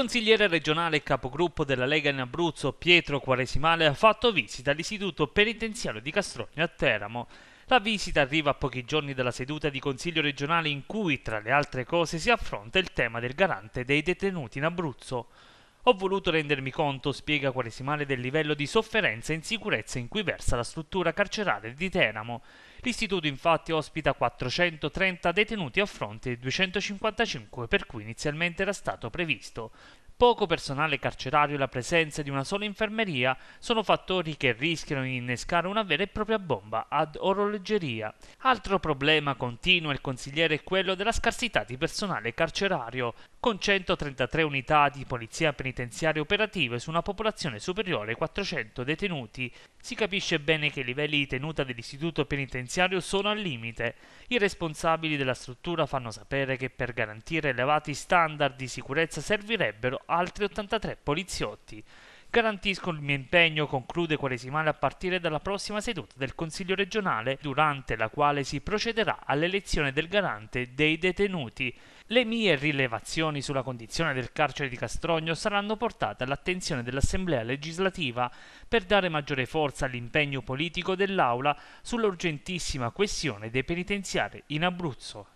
consigliere regionale e capogruppo della Lega in Abruzzo, Pietro Quaresimale, ha fatto visita all'istituto penitenziario di Castrogno a Teramo. La visita arriva a pochi giorni dalla seduta di consiglio regionale in cui, tra le altre cose, si affronta il tema del garante dei detenuti in Abruzzo. Ho voluto rendermi conto, spiega Quaresimale, del livello di sofferenza e insicurezza in cui versa la struttura carceraria di Teramo. L'istituto infatti ospita 430 detenuti a fronte dei 255 per cui inizialmente era stato previsto. Poco personale carcerario e la presenza di una sola infermeria sono fattori che rischiano di innescare una vera e propria bomba ad orologeria. Altro problema continuo il consigliere è quello della scarsità di personale carcerario, con 133 unità di polizia penitenziaria operative su una popolazione superiore ai 400 detenuti, si capisce bene che i livelli di tenuta dell'istituto penitenziario sono al limite. I responsabili della struttura fanno sapere che per garantire elevati standard di sicurezza servirebbero altri 83 poliziotti. Garantisco il mio impegno, conclude Quaresimale a partire dalla prossima seduta del Consiglio regionale, durante la quale si procederà all'elezione del garante dei detenuti. Le mie rilevazioni sulla condizione del carcere di Castrogno saranno portate all'attenzione dell'Assemblea legislativa per dare maggiore forza all'impegno politico dell'Aula sull'urgentissima questione dei penitenziari in Abruzzo.